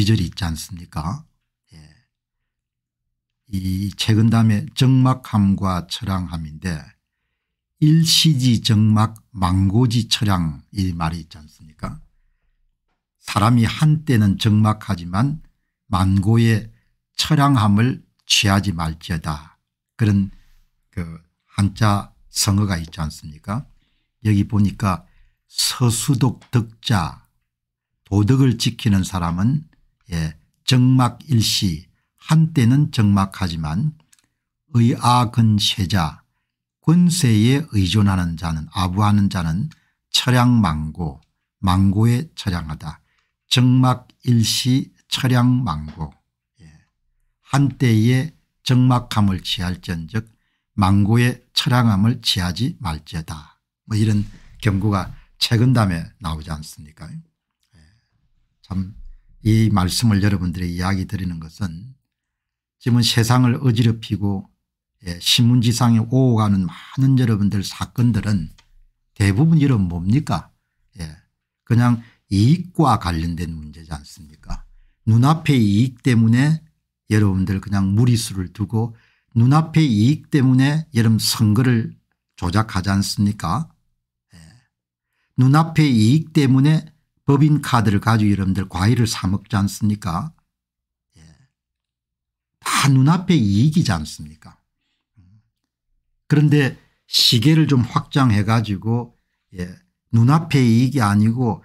비절이 있지 않습니까? 예. 이 최근 담에 정막함과 철항함인데 일시지 정막 망고지 철양 이 말이 있지 않습니까? 사람이 한때는 정막하지만 만고의 철양함을 취하지 말지어다 그런 그 한자 성어가 있지 않습니까? 여기 보니까 서수독 덕자 도덕을 지키는 사람은 예, 정막일시 한때는 정막하지만 의아근세자 권세에 의존하는 자는 아부하는 자는 철양망고 망고에 철양하다. 정막일시 철양망고 예. 한때의 정막함을 취할전즉 망고의 철양함을 취하지 말지다. 뭐 이런 경고가 최근 다음에 나오지 않습니까 이 말씀을 여러분들의 이야기 드리는 것은 지금은 세상을 어지럽히고 예, 신문지상에 오가는 많은 여러분들 사건들은 대부분 이런 뭡니까 예, 그냥 이익과 관련된 문제지 않습니까 눈앞의 이익 때문에 여러분들 그냥 무리수를 두고 눈앞의 이익 때문에 여러분 선거를 조작하지 않습니까 예. 눈앞의 이익 때문에 법인 카드를 가지고 여러분들 과일을 사 먹지 않습니까 예. 다 눈앞에 이익이지 않습니까 그런데 시계를 좀 확장해 가지고 예. 눈앞에 이익이 아니고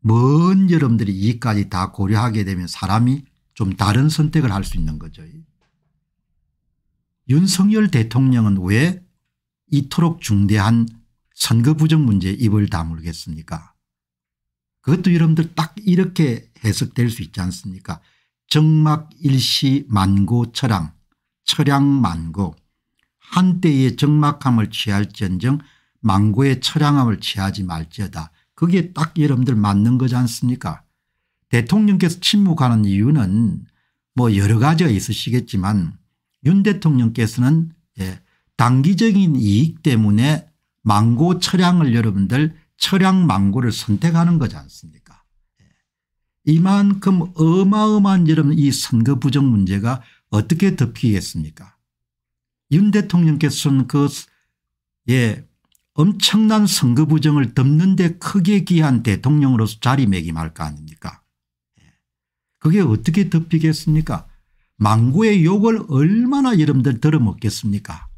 먼 여러분들이 이익까지 다 고려하게 되면 사람이 좀 다른 선택을 할 수 있는 거죠. 윤석열 대통령은 왜 이토록 중대한 선거 부정 문제에 입을 다물겠습니까 그것도 여러분들 딱 이렇게 해석될 수 있지 않습니까 정막 일시 만고 철양 철양 만고 한때의 정막함을 취할지언정 망고의 철양함을 취하지 말지어다. 그게 딱 여러분들 맞는 거지 않습니까 대통령께서 침묵하는 이유는 뭐 여러 가지가 있으시겠지만 윤 대통령께서는 예, 단기적인 이익 때문에 망고 철양을 여러분들 철양망고를 선택하는 거지 않습니까 예. 이만큼 어마어마한 여러이 선거 부정 문제가 어떻게 덮이겠습니까 윤 대통령께서는 그 예, 엄청난 선거 부정을 덮는 데 크게 기한 대통령으로서 자리매김할 거 아닙니까 예. 그게 어떻게 덮이겠습니까 망고의 욕을 얼마나 여러분들 들어먹겠습니까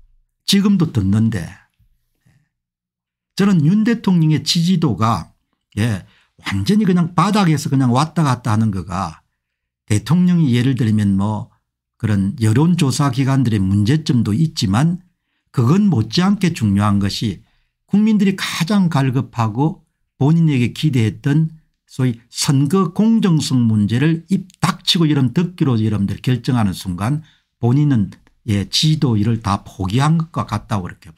지금도 듣는데 저는 윤 대통령의 지지도가 예, 완전히 그냥 바닥에서 그냥 왔다 갔다 하는 거가 대통령이 예를 들면 뭐 그런 여론조사 기관들의 문제점도 있지만 그건 못지않게 중요한 것이 국민들이 가장 갈급하고 본인에게 기대했던 소위 선거 공정성 문제를 입 닥치고 이런 듣기로 여러분들 결정하는 순간 본인은 예, 지도를 다 포기한 것과 같다고 그렇게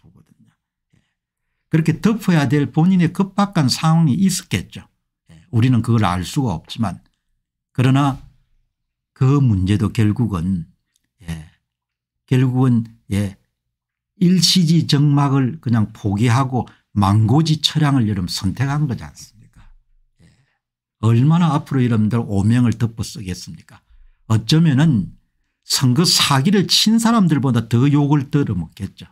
그렇게 덮어야 될 본인의 급박한 상황이 있었겠죠. 예, 우리는 그걸 알 수가 없지만 그러나 그 문제도 결국은 예, 결국은 예, 일시지 정막을 그냥 포기하고 망고지 철양을 여러분 선택한 거지 않습니까 예. 얼마나 앞으로 여러분들 오명을 덮어 쓰겠습니까 어쩌면 은 선거 사기를 친 사람들보다 더 욕을 들어먹겠죠.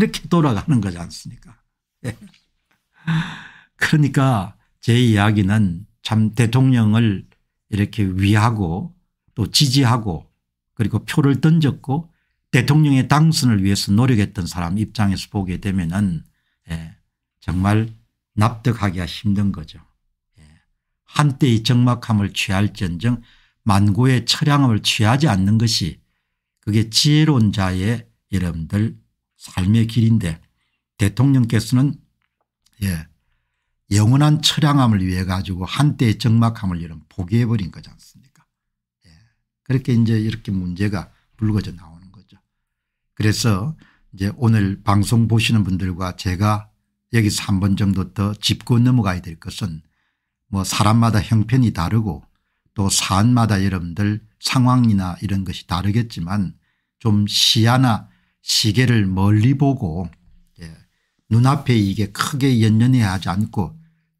이렇게 돌아가는 거지 않습니까? 예. 그러니까 제 이야기는 참 대통령을 이렇게 위하고 또 지지하고 그리고 표를 던졌고 대통령의 당선을 위해서 노력했던 사람 입장에서 보게 되면은 예, 정말 납득하기가 힘든 거죠. 예. 한때의 정막함을 취할전정 만고의 철량함을 취하지 않는 것이 그게 지혜로운 자의 여러분들 삶의 길인데 대통령께서는 예, 영원한 철량함을 위해 가지고 한때의 적막함을 이런 포기해버린 거지 않습니까 예, 그렇게 이제 이렇게 문제가 불거져 나오는 거죠. 그래서 이제 오늘 방송 보시는 분들과 제가 여기서 한 번 정도 더 짚고 넘어가야 될 것은 뭐 사람마다 형편이 다르고 또 사안마다 여러분들 상황이나 이런 것이 다르겠지만 좀 시야나 시계를 멀리 보고 예, 눈앞에 이게 크게 연연해하지 않고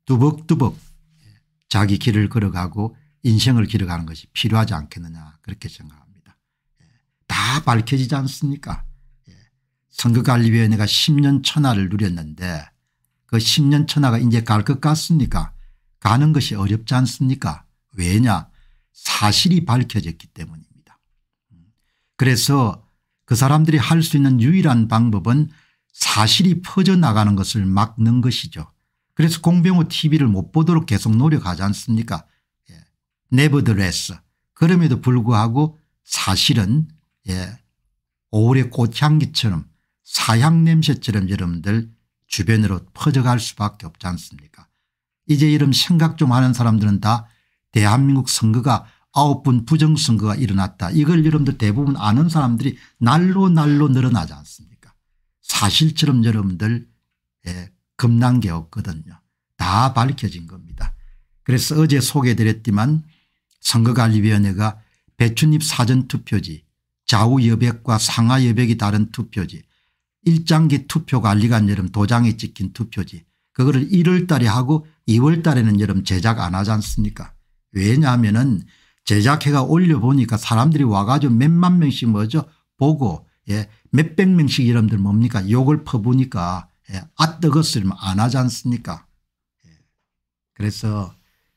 두벅두벅 예, 자기 길을 걸어가고 인생을 길어가는 것이 필요하지 않겠느냐 그렇게 생각합니다. 예, 다 밝혀지지 않습니까 예, 선거관리위원회가 10년 천하를 누렸는데 그 10년 천하가 이제 갈 것 같습니까 가는 것이 어렵지 않습니까 왜냐 사실이 밝혀졌기 때문입니다. 음, 그래서 그 사람들이 할 수 있는 유일한 방법은 사실이 퍼져나가는 것을 막는 것이죠. 그래서 공병호 tv를 못 보도록 계속 노력하지 않습니까 예. 네버드레스 그럼에도 불구하고 사실은 예. 오울 꽃향기처럼 사향냄새처럼 여러분들 주변으로 퍼져갈 수밖에 없지 않습니까 이제 이런 생각 좀 하는 사람들은 다 대한민국 선거가 아홉 번 부정선거가 일어났다. 이걸 여러분들 대부분 아는 사람들이 날로 날로 늘어나지 않습니까 사실처럼 여러분들 예, 겁난 게 없거든요. 다 밝혀진 겁니다. 그래서 어제 소개드렸지만 선거관리위원회가 배춧잎 사전투표지 좌우여백과 상하여백이 다른 투표지 일장기 투표관리관 여름 도장에 찍힌 투표지 그거를 1월 달에 하고 2월 달에는 여름 제작 안 하지 않습니까 왜냐하면 은 제작해가 올려보니까 사람들이 와가지고 몇만 명씩 뭐죠 보고 예, 몇백 명씩 이름들 뭡니까 욕을 퍼부니까 예, 아뜨거스면안 하지 않습니까 예. 그래서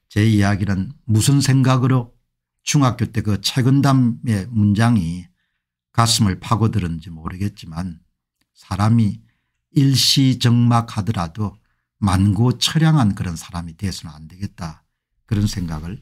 제 이야기는 무슨 생각으로 중학교 때 그 최근담의 문장이 가슴을 파고들었는지 모르겠지만 사람이 일시정막하더라도 만고 철량한 그런 사람이 돼서는 안 되겠다 그런 생각을